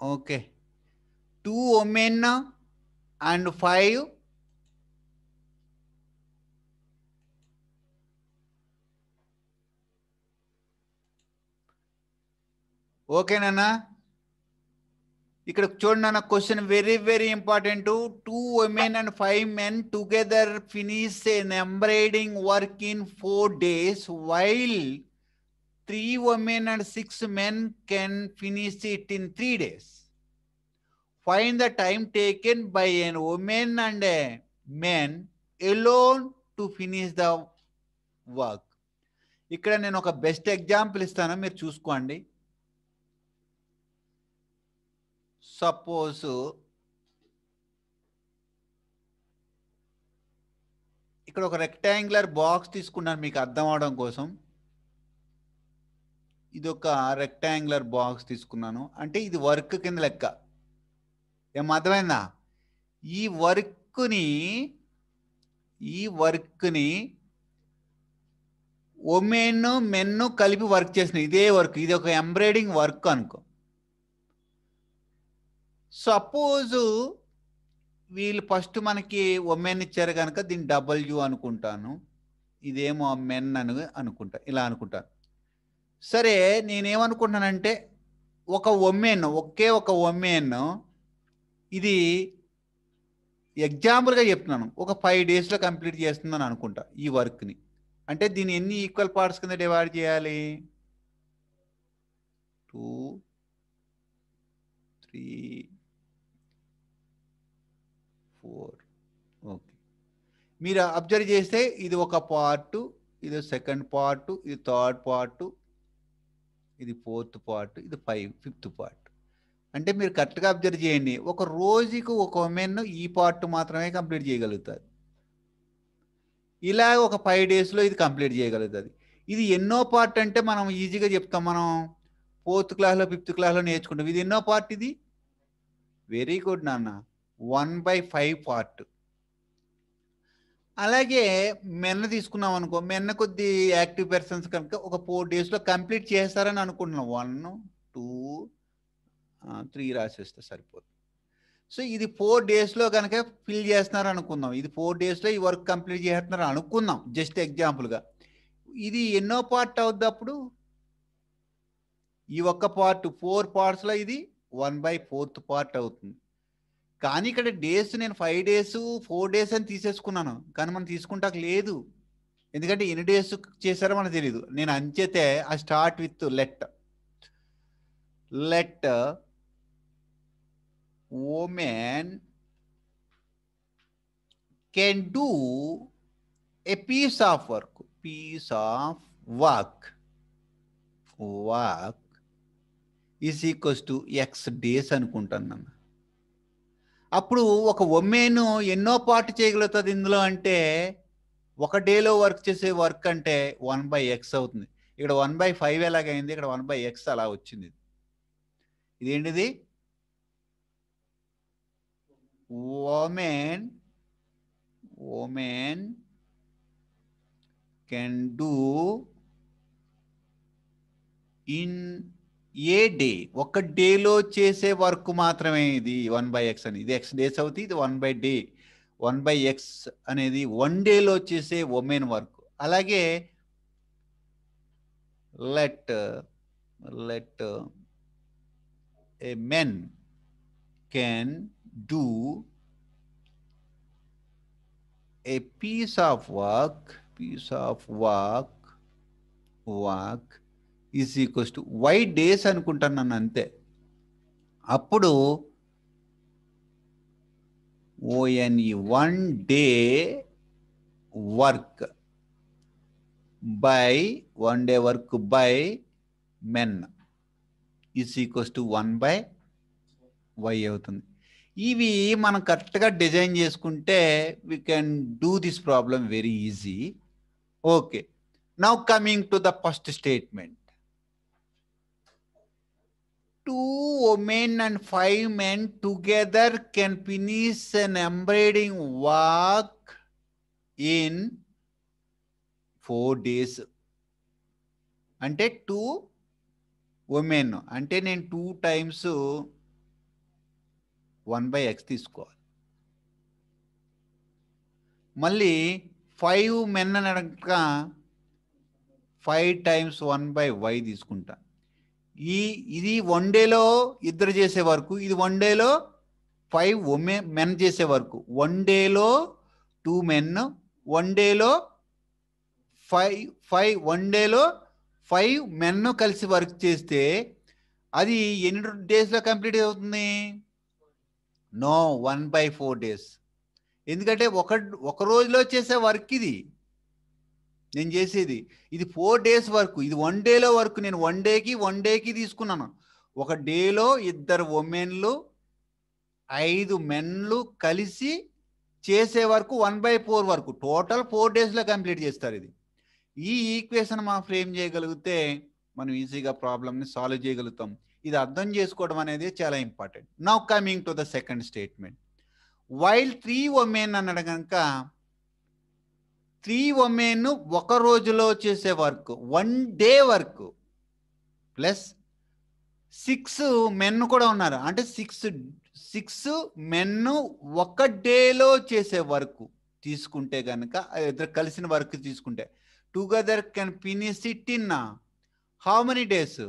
okay 2 omen and 5 okay nana ikkada chudna na question very very important 2 women and 5 men together finish a embroidering work in 4 days while three women and six men can finish it in three days. Find the time taken by an woman and a man alone to finish the work. ఇక్కడ నేను ఒక best example ఇస్తాను మీరు చూసుకోండి suppose ఇక్కడ ఒక rectangular box తీసుకున్నాను మీకు అర్థం అవడం కోసం ఇది ఒక రెక్టాంగులర్ బాక్స్ తీసుకున్నాను అంటే ఇది వర్క్ కింద లెక్క ఏం అర్థమైందా ఈ వర్క్ని ఈ వర్క్ని ఒమెన్ మెన్ను కలిపి వర్క్ చేసిన ఇదే వర్క్ ఇది ఒక ఎంబ్రాయిడింగ్ వర్క్ అనుకో సపోజు వీళ్ళు ఫస్ట్ మనకి ఒమెన్ ఇచ్చారు కనుక దీన్ని డబల్యూ అనుకుంటాను ఇదేమో మెన్ అని అనుకుంటా ఇలా అనుకుంటాను సరే నేనేమనుకుంటున్నానంటే ఒక ఒమ్మేను ఒకే ఒక ఒమ్మేను ఇది ఎగ్జాంపుల్గా చెప్తున్నాను ఒక ఫైవ్ డేస్లో కంప్లీట్ చేస్తుందని అనుకుంటా ఈ వర్క్ని అంటే దీన్ని ఎన్ని ఈక్వల్ పార్ట్స్ కింద డివైడ్ చేయాలి టూ త్రీ ఫోర్ ఓకే మీరు అబ్జర్వ్ చేస్తే ఇది ఒక పార్టు ఇది సెకండ్ పార్టు ఇది థర్డ్ పార్టు ఇది ఫోర్త్ పార్ట్ ఇది ఫైవ్ ఫిఫ్త్ పార్ట్ అంటే మీరు కరెక్ట్గా అబ్జర్వ్ చేయండి ఒక రోజుకు ఒక ఉమెన్ ఈ పార్ట్ మాత్రమే కంప్లీట్ చేయగలుగుతారు ఇలా ఒక ఫైవ్ డేస్లో ఇది కంప్లీట్ చేయగలుగుతుంది ఇది ఎన్నో పార్ట్ అంటే మనం ఈజీగా చెప్తాం మనం ఫోర్త్ క్లాస్లో ఫిఫ్త్ క్లాస్లో నేర్చుకుంటాం ఇది ఎన్నో పార్ట్ ఇది వెరీ గుడ్ నాన్న వన్ బై ఫైవ్ పార్ట్ అలాగే మెన్న తీసుకున్నాం అనుకో మెన్న కొద్ది యాక్టివ్ పర్సన్స్ కనుక ఒక ఫోర్ డేస్లో కంప్లీట్ చేస్తారని అనుకుంటున్నాం వన్ టూ త్రీ రాసేస్తే సరిపోతుంది సో ఇది ఫోర్ డేస్లో కనుక ఫిల్ చేస్తున్నారు అనుకుందాం ఇది ఫోర్ డేస్లో ఈ వర్క్ కంప్లీట్ చేస్తున్నారు అనుకుందాం జస్ట్ ఎగ్జాంపుల్గా ఇది ఎన్నో పార్ట్ అవుద్ది అప్పుడు ఈ ఒక్క పార్ట్ ఫోర్ పార్ట్స్లో ఇది వన్ బై ఫోర్త్ పార్ట్ అవుతుంది కానీ ఇక్కడ డేస్ నేను ఫైవ్ డేస్ ఫోర్ డేస్ అని తీసేసుకున్నాను కానీ మనం తీసుకుంటాక లేదు ఎందుకంటే ఎన్ని డేస్ చేశారో మనకు తెలియదు నేను అంచేతే ఆ start with let let women can do a piece of work piece of work work is equals to x days అనుకుంటాను నన్ను అప్పుడు ఒక ఒమ్మేను ఎన్నో పార్ట్ చేయగలుగుతుంది ఇందులో అంటే ఒక డేలో వర్క్ చేసే వర్క్ అంటే వన్ బై ఎక్స్ అవుతుంది ఇక్కడ వన్ బై ఫైవ్ ఎలాగైంది ఇక్కడ వన్ బై ఎక్స్ అలా వచ్చింది ఇదేంటిది women women can do in day work one by x x days one by day one by x अने वन डे वोमेन वर्क अलागे a men can do a piece of work piece of work work is equals to y days అనుకుంటాను నన్ను అంతే అప్పుడు one one day work by one day work by men is equals to one by y అవుతుంది ఇవి మనం కరెక్ట్గా design చేసుకుంటే we can do this problem very easy okay now coming to the first statement two women and five men together can finish an embroidering work in four days అంటే two women అంటే నేను two times one by x తీసుకోవాలి మళ్ళీ five men అని అనగా five times one by y తీసుకుంటాను ఈ ఇది వన్ డేలో ఇద్దరు చేసే వరకు ఇది వన్ డేలో ఫైవ్ ఉమెన్ మెన్ చేసే వరకు వన్ డేలో టూ మెన్ వన్ డేలో ఫైవ్ ఫైవ్ వన్ డేలో ఫైవ్ మెన్ కలిసి వర్క్ చేస్తే అది ఎన్ని డేస్లో కంప్లీట్ అవుతుంది no one by four days ఎందుకంటే ఒక ఒక రోజులో చేసే వర్క్ ఇది నేను చేసేది ఇది ఫోర్ డేస్ వరకు ఇది వన్ డేలో వరకు నేను వన్ డేకి వన్ డేకి తీసుకున్నాను ఒక డేలో ఇద్దరు ఉమెన్లు ఐదు మెన్లు కలిసి చేసే వరకు వన్ బై ఫోర్ వరకు టోటల్ ఫోర్ డేస్లో కంప్లీట్ చేస్తారు ఇది ఈ ఈక్వేషన్ మనం ఫ్రేమ్ చేయగలిగితే మనం ఈజీగా ప్రాబ్లమ్ని సాల్వ్ చేయగలుగుతాం ఇది అర్థం చేసుకోవడం అనేది చాలా important now coming to the second statement while three women అన్నాడు కనుక త్రీ ఒమెన్ ఒక రోజులో చేసే work one day work plus six men కూడా ఉన్నారు అంటే సిక్స్ సిక్స్ మెన్ ఒక డేలో చేసే వర్క్ తీసుకుంటే కనుక ఇద్దరు కలిసిన వర్క్ తీసుకుంటే together can finish it in how many days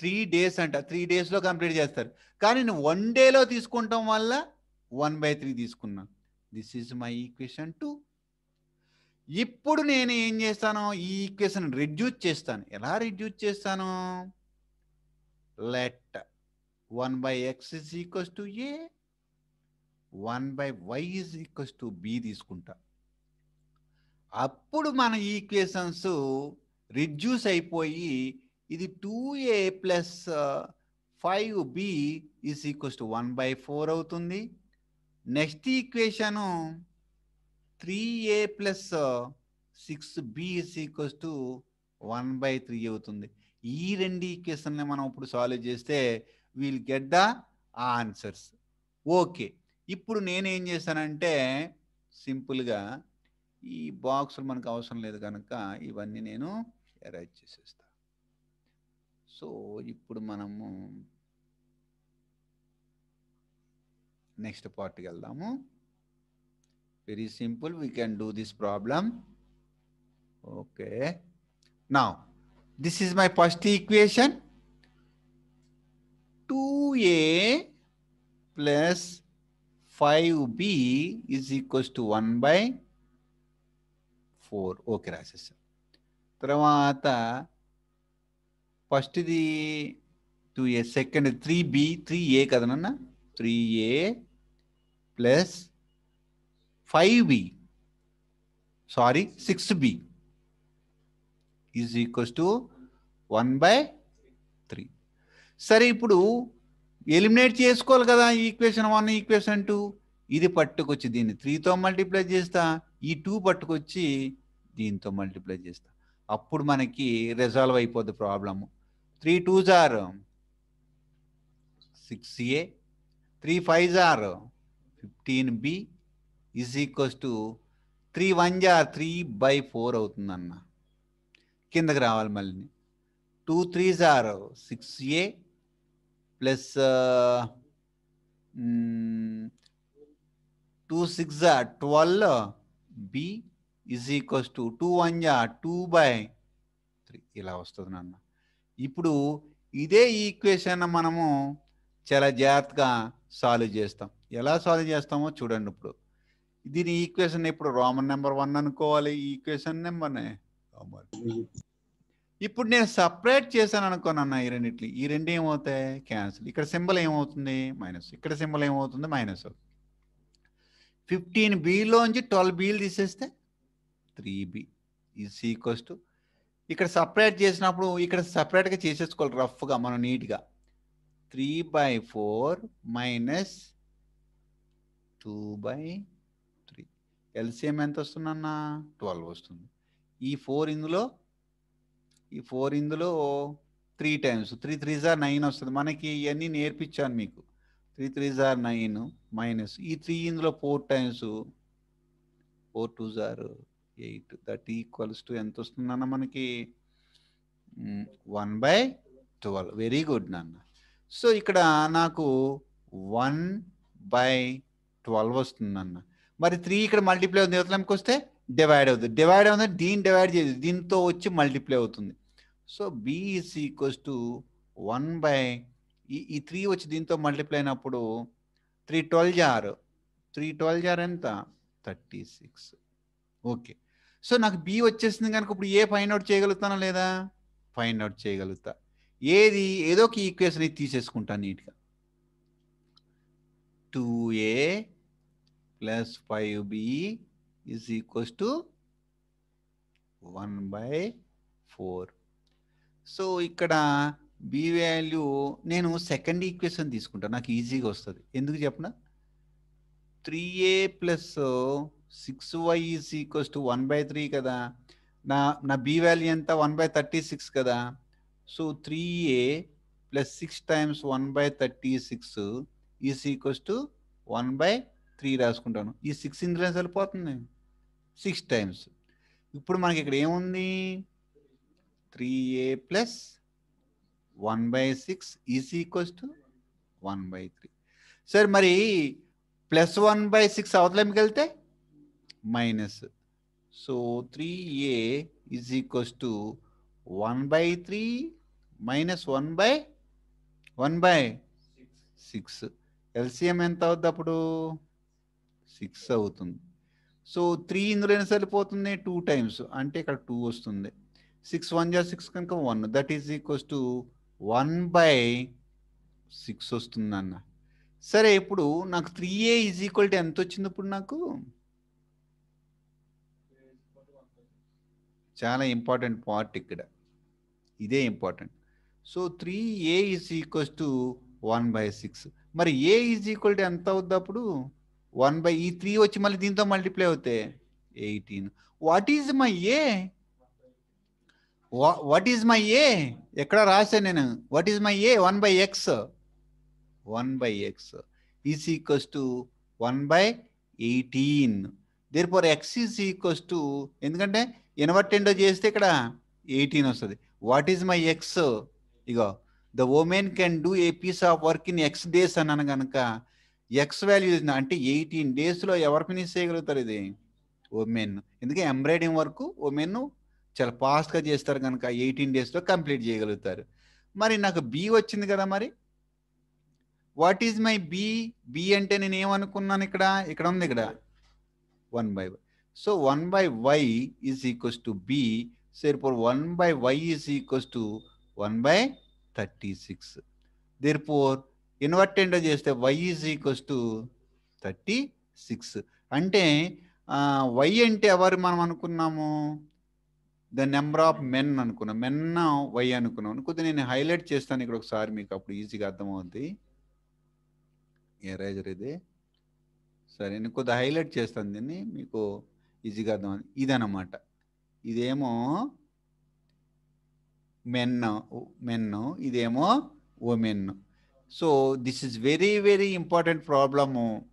three days అంట త్రీ డేస్లో కంప్లీట్ చేస్తారు కానీ నేను వన్ డేలో తీసుకుంటాం వల్ల వన్ బై త్రీ తీసుకున్నా this is my equation to ఇప్పుడు నేను ఏం చేస్తాను ఈ ఈక్వేషన్ రెడ్యూస్ చేస్తాను ఎలా రెడ్యూస్ చేస్తాను let one by x is equals to a one by y is equals to b తీసుకుంటా అప్పుడు మన ఈక్వేషన్స్ రిడ్యూస్ అయిపోయి ఇది two a plus five b is equals to one by four అవుతుంది next equation three a plus six b is equals to one by three అవుతుంది ఈ రెండు equation మనం ఇప్పుడు సాల్వ్ చేస్తే we'll get the answers okay ఇప్పుడు నేనేం చేశానంటే సింపుల్గా ఈ బాక్సులు మనకు అవసరం లేదు కనుక ఇవన్నీ నేను ఎరైజ్ చేసేస్తా సో ఇప్పుడు మనము నెక్స్ట్ పార్ట్కి వెళ్దాము Very simple. We can do this problem. Okay. Now, this is my first equation. 2a plus 5b is equals to 1 by 4. Okay, okay first తర్వాత the two a second 3b 3a కదనన్నా Three a plus five b sorry six b is equals to one by three సరే ఇప్పుడు eliminate చేసుకోవాలి కదా equation one equation two ఇది పట్టుకొచ్చి దీన్ని త్రీతో multiply చేస్తా ఈ టూ పట్టుకొచ్చి దీంతో మల్టిప్లై చేస్తా అప్పుడు మనకి రిజాల్వ్ అయిపోద్ది problem three two are six a three five are fifteen b is equals to three one are three by four అవుతుందన్న కిందకి రావాలి మళ్ళీ two three are six a plus two six are twelve b is equals to two one are two by three ఇలా వస్తుంది నాన్న ఇప్పుడు ఇదే equation మనము చాలా జాగ్రత్తగా సాల్వ్ చేస్తాం ఎలా సాల్వ్ చేస్తామో చూడండి ఇప్పుడు దీని ఈక్వేషన్ ఇప్పుడు రోమన్ నెంబర్ వన్ అనుకోవాలి ఈక్వేషన్ నెంబర్ ఇప్పుడు నేను సపరేట్ చేశాను అనుకోను అన్న ఈ రెండిట్లు ఈ రెండు ఏమవుతాయి క్యాన్సిల్ ఇక్కడ సింబల్ ఏమవుతుంది మైనస్ ఇక్కడ సింబల్ ఏమవుతుంది మైనస్ ఫిఫ్టీన్ బీలోంచి ట్వెల్వ్ బీలు తీసేస్తే three b is equals to ఇక్కడ సపరేట్ చేసినప్పుడు ఇక్కడ సపరేట్గా చేసేసుకోవాలి రఫ్గా మనం నీట్గా three by four minus two by LCM ఎంత వస్తుంది అన్న ట్వెల్వ్ వస్తుంది ఈ ఫోర్ ఇందులో ఈ ఫోర్ ఇందులో three times three three are nine వస్తుంది మనకి ఇవన్నీ నేర్పించాను మీకు three three are nine minus ఈ త్రీ ఇందులో four times four two are eight that equals to ఎంత వస్తుంది అన్న మనకి one by twelve very good నాన్న సో ఇక్కడ నాకు వన్ బై ట్వెల్వ్ వస్తుందన్న మరి త్రీ ఇక్కడ మల్టిప్లై అవుతుంది యువతలంకి వస్తే డివైడ్ అవుతుంది డివైడ్ అవుతుంది దీన్ని డివైడ్ చేసి దీంతో వచ్చి మల్టిప్లై అవుతుంది so b is equals to one by ఈ ఈ త్రీ వచ్చి దీంతో మల్టిప్లై అయినప్పుడు three twelve are three twelve are ఎంత థర్టీ సిక్స్ ఓకే సో నాకు బి వచ్చేసింది కనుక ఇప్పుడు ఏ ఫైండ్ అవుట్ చేయగలుగుతానా లేదా ఫైండ్ అవుట్ చేయగలుగుతా ఏది ఏదో ఒక ఈక్వేషన్ తీసేసుకుంటాను నీట్గా two a plus 5b is equals to one by four so ఇక్కడ బి వాల్యూ నేను సెకండ్ ఈక్వేషన్ తీసుకుంటాను నాకు ఈజీగా వస్తుంది ఎందుకు చెప్పిన three a plus six y is equals to one by three కదా నా నా బి వాల్యూ ఎంత వన్ బై థర్టీ సిక్స్ కదా so three a plus six times one by thirty six is equals to one by three రాసుకుంటాను ఈ six ఇందులో సరిపోతుంది six times ఇప్పుడు మనకి ఇక్కడ ఏముంది three a plus one by six is equals to one by three sir మరి plus one by six మీకు వెళ్తే minus so three A is equals to one by three minus one by one by six LCM ఎంత అవుద్ది అప్పుడు six అవుతుంది so three ఇందులోనే సరిపోతుంది two times అంటే ఇక్కడ టూ వస్తుంది సిక్స్ వన్ జా సిక్స్ కనుక one that is equals to one by six వస్తుంది అన్న సరే ఇప్పుడు నాకు three A is equal to ఎంత వచ్చింది ఇప్పుడు నాకు చాలా ఇంపార్టెంట్ పార్ట్ ఇక్కడ ఇదే important so three A is equals to one by six మరి ఏ ఈజ్ ఈక్వల్ టు ఎంత అవుద్ది అప్పుడు వన్ బై ఈ త్రీ వచ్చి మళ్ళీ దీంతో మల్టిప్లై అవుతే eighteen what is my A what is my A ఎక్కడ రాశాను నేను what is my A one by X one by X is equals to one by eighteen therefore X is equals to ఎందుకంటే రెండో చేస్తే ఇక్కడ eighteen వస్తుంది what is my X ego the women can do a piece of work in X days అన్నాను కనుక X value అంటే eighteen డేస్లో ఎవరు ఫినిష్ చేయగలుగుతారు ఇది ఉమెన్ ఎందుకంటే ఎంబ్రాయిడింగ్ వర్క్ ఉమెన్ చాలా ఫాస్ట్గా చేస్తారు కనుక ఎయిటీన్ డేస్లో కంప్లీట్ చేయగలుగుతారు మరి నాకు బి వచ్చింది కదా మరి what is my B B అంటే నేను ఏమనుకున్నాను ఇక్కడ ఇక్కడ ఉంది ఇక్కడ one by Y so one by Y is equals to B by Y is equals to one by thirty six therefore inverted చేస్తే Y is equals to thirty six అంటే Y అంటే ఎవరు మనం అనుకున్నాము ద నెంబర్ ఆఫ్ మెన్ అనుకున్నాం men Y అనుకున్నాం కొద్దిగా నేను హైలైట్ చేస్తాను ఇక్కడ ఒకసారి మీకు అప్పుడు ఈజీగా అర్థమవుద్ది ఎరేజర్ ఇది సరే నేను కొద్దిగా హైలైట్ చేస్తాను దీన్ని మీకు ఈజీగా అర్థం అనమాట ఇదేమో మెన్ మెన్ ఇదేమో women So this is very, very important problem